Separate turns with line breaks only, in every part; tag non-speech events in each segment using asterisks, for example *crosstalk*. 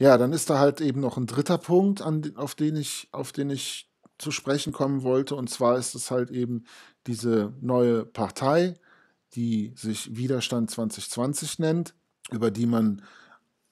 Ja, dann ist da halt eben noch ein dritter Punkt, an, auf, den ich, auf den ich zu sprechen kommen wollte. Und zwar ist es halt eben diese neue Partei, die sich Widerstand 2020 nennt, über die man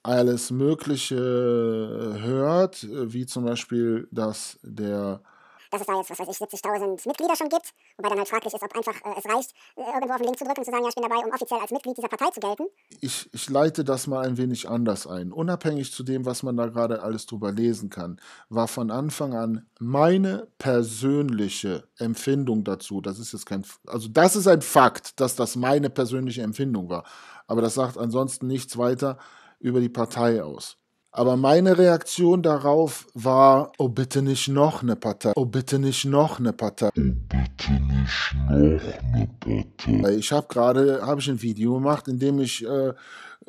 alles Mögliche hört, äh, wie zum Beispiel, dass der dass es da jetzt, was weiß ich, 70.000 Mitglieder schon gibt, wobei dann halt fraglich ist, ob einfach äh, es reicht, äh, irgendwo auf den Link zu drücken und zu sagen, ja, ich bin dabei, um offiziell als Mitglied dieser Partei zu gelten. Ich, ich leite das mal ein wenig anders ein. Unabhängig zu dem, was man da gerade alles drüber lesen kann, war von Anfang an meine persönliche Empfindung dazu. Das ist jetzt kein, also das ist ein Fakt, dass das meine persönliche Empfindung war. Aber das sagt ansonsten nichts weiter über die Partei aus. Aber meine Reaktion darauf war, oh bitte nicht noch eine Partei, oh bitte nicht noch eine Partei. Oh bitte nicht noch eine Partei. Ich habe gerade, habe ein Video gemacht, in dem ich äh,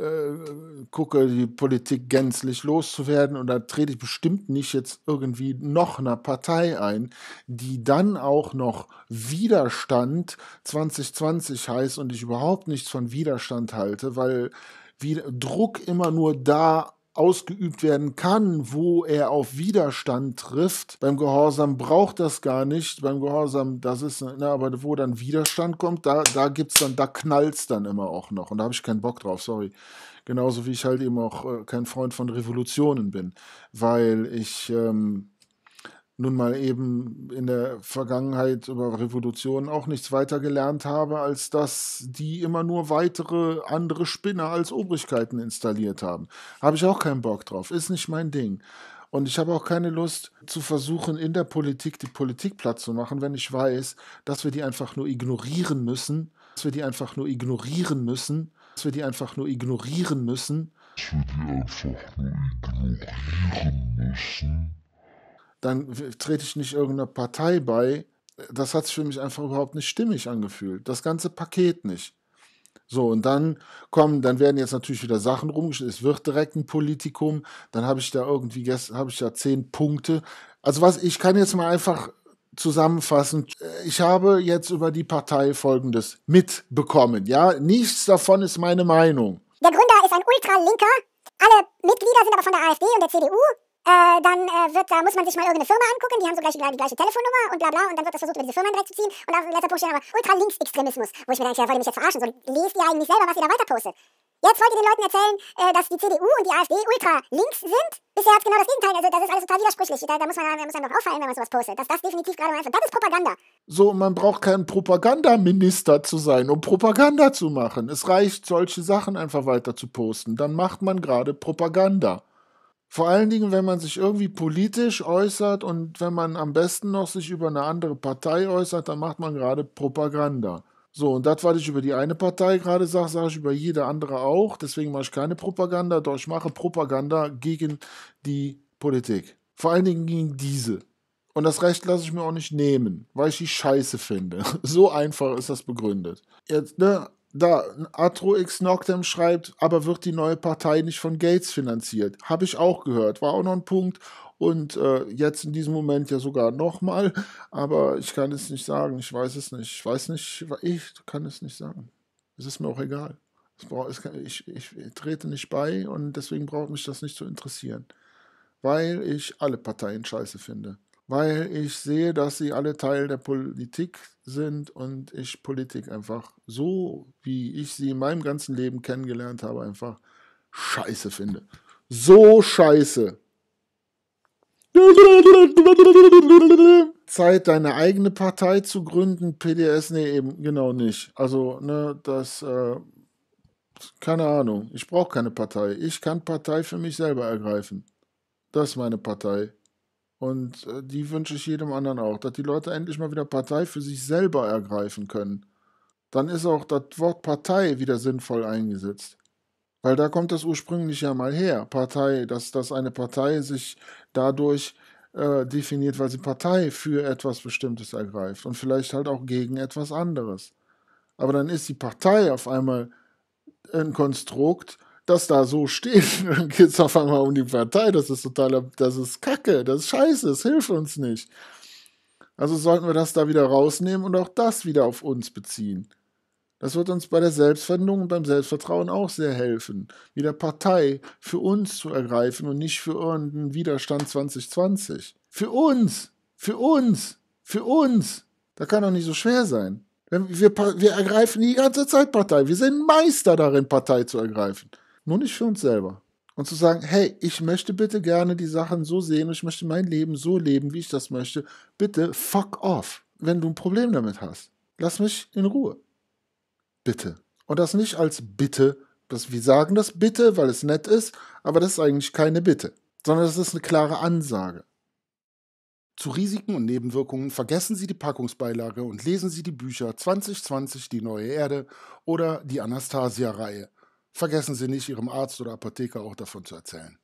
äh, gucke, die Politik gänzlich loszuwerden und da trete ich bestimmt nicht jetzt irgendwie noch einer Partei ein, die dann auch noch Widerstand 2020 heißt und ich überhaupt nichts von Widerstand halte, weil wie, Druck immer nur da ausgeübt werden kann, wo er auf Widerstand trifft. Beim Gehorsam braucht das gar nicht. Beim Gehorsam, das ist, na, ne, aber wo dann Widerstand kommt, da, da es dann, da knallt's dann immer auch noch. Und da habe ich keinen Bock drauf, sorry. Genauso wie ich halt eben auch äh, kein Freund von Revolutionen bin, weil ich ähm, nun mal eben in der Vergangenheit über Revolutionen auch nichts weiter gelernt habe, als dass die immer nur weitere andere Spinner als Obrigkeiten installiert haben. Habe ich auch keinen Bock drauf, ist nicht mein Ding. Und ich habe auch keine Lust zu versuchen, in der Politik die Politik platt zu machen, wenn ich weiß, dass wir die einfach nur ignorieren müssen, dass wir die einfach nur ignorieren müssen, dass wir die einfach nur ignorieren müssen, dass wir die einfach nur ignorieren müssen dann trete ich nicht irgendeiner Partei bei. Das hat sich für mich einfach überhaupt nicht stimmig angefühlt. Das ganze Paket nicht. So, und dann kommen, dann werden jetzt natürlich wieder Sachen rumgeschrieben. Es wird direkt ein Politikum. Dann habe ich da irgendwie gestern, habe ich da zehn Punkte. Also was, ich kann jetzt mal einfach zusammenfassen. Ich habe jetzt über die Partei Folgendes mitbekommen. Ja, nichts davon ist meine Meinung. Der Gründer ist ein Ultralinker. Alle Mitglieder sind aber von der AfD und der CDU äh, dann äh, wird, da muss man sich mal irgendeine Firma angucken, die haben so gleich, die gleiche Telefonnummer und bla bla und dann wird das versucht, über diese Firma direkt zu ziehen und auf letzter Punkt steht aber Ultralinksextremismus, wo ich mir denke, ja, wollt ihr mich jetzt verarschen, so lest ihr eigentlich selber, was ihr da weiter postet. Jetzt wollt ihr den Leuten erzählen, äh, dass die CDU und die AfD ultralinks sind? Bisher hat es genau das Gegenteil. Also das ist alles total widersprüchlich. Da, da muss man da muss einfach auffallen, wenn man sowas postet. Dass das definitiv gerade einfach. Das ist Propaganda. So, man braucht kein Propagandaminister zu sein, um Propaganda zu machen. Es reicht, solche Sachen einfach weiter zu posten. Dann macht man gerade Propaganda. Vor allen Dingen, wenn man sich irgendwie politisch äußert und wenn man am besten noch sich über eine andere Partei äußert, dann macht man gerade Propaganda. So, und das, was ich über die eine Partei gerade sage, sage ich über jede andere auch. Deswegen mache ich keine Propaganda, doch ich mache Propaganda gegen die Politik. Vor allen Dingen gegen diese. Und das Recht lasse ich mir auch nicht nehmen, weil ich die scheiße finde. *laughs* So einfach ist das begründet. Jetzt, ne, da Atrox Noctem schreibt, aber wird die neue Partei nicht von Gates finanziert? Habe ich auch gehört, war auch noch ein Punkt. Und äh, jetzt in diesem Moment ja sogar nochmal, aber ich kann es nicht sagen, ich weiß es nicht, ich weiß nicht, ich kann es nicht sagen. Es ist mir auch egal. Ich, ich, ich trete nicht bei und deswegen braucht mich das nicht zu interessieren, weil ich alle Parteien scheiße finde weil ich sehe, dass sie alle Teil der Politik sind und ich Politik einfach so, wie ich sie in meinem ganzen Leben kennengelernt habe, einfach scheiße finde. So scheiße. Zeit, deine eigene Partei zu gründen, PDS, nee, eben genau nicht. Also, ne, das, äh, keine Ahnung, ich brauche keine Partei. Ich kann Partei für mich selber ergreifen. Das ist meine Partei. Und äh, die wünsche ich jedem anderen auch, dass die Leute endlich mal wieder Partei für sich selber ergreifen können. Dann ist auch das Wort Partei wieder sinnvoll eingesetzt. Weil da kommt das ursprünglich ja mal her. Partei, dass, dass eine Partei sich dadurch äh, definiert, weil sie Partei für etwas Bestimmtes ergreift und vielleicht halt auch gegen etwas anderes. Aber dann ist die Partei auf einmal ein Konstrukt, das da so steht, *laughs* dann geht es auf einmal um die Partei. Das ist total, das ist Kacke, das ist Scheiße, das hilft uns nicht. Also sollten wir das da wieder rausnehmen und auch das wieder auf uns beziehen. Das wird uns bei der Selbstfindung und beim Selbstvertrauen auch sehr helfen, wieder Partei für uns zu ergreifen und nicht für irgendeinen Widerstand 2020. Für uns! Für uns! Für uns! Da kann doch nicht so schwer sein. Wir, wir, wir ergreifen die ganze Zeit Partei. Wir sind Meister darin, Partei zu ergreifen. Nur nicht für uns selber. Und zu sagen, hey, ich möchte bitte gerne die Sachen so sehen, und ich möchte mein Leben so leben, wie ich das möchte. Bitte fuck off, wenn du ein Problem damit hast. Lass mich in Ruhe. Bitte. Und das nicht als Bitte. Das, wir sagen das bitte, weil es nett ist, aber das ist eigentlich keine Bitte, sondern das ist eine klare Ansage. Zu Risiken und Nebenwirkungen vergessen Sie die Packungsbeilage und lesen Sie die Bücher 2020 Die neue Erde oder die Anastasia-Reihe. Vergessen Sie nicht, Ihrem Arzt oder Apotheker auch davon zu erzählen.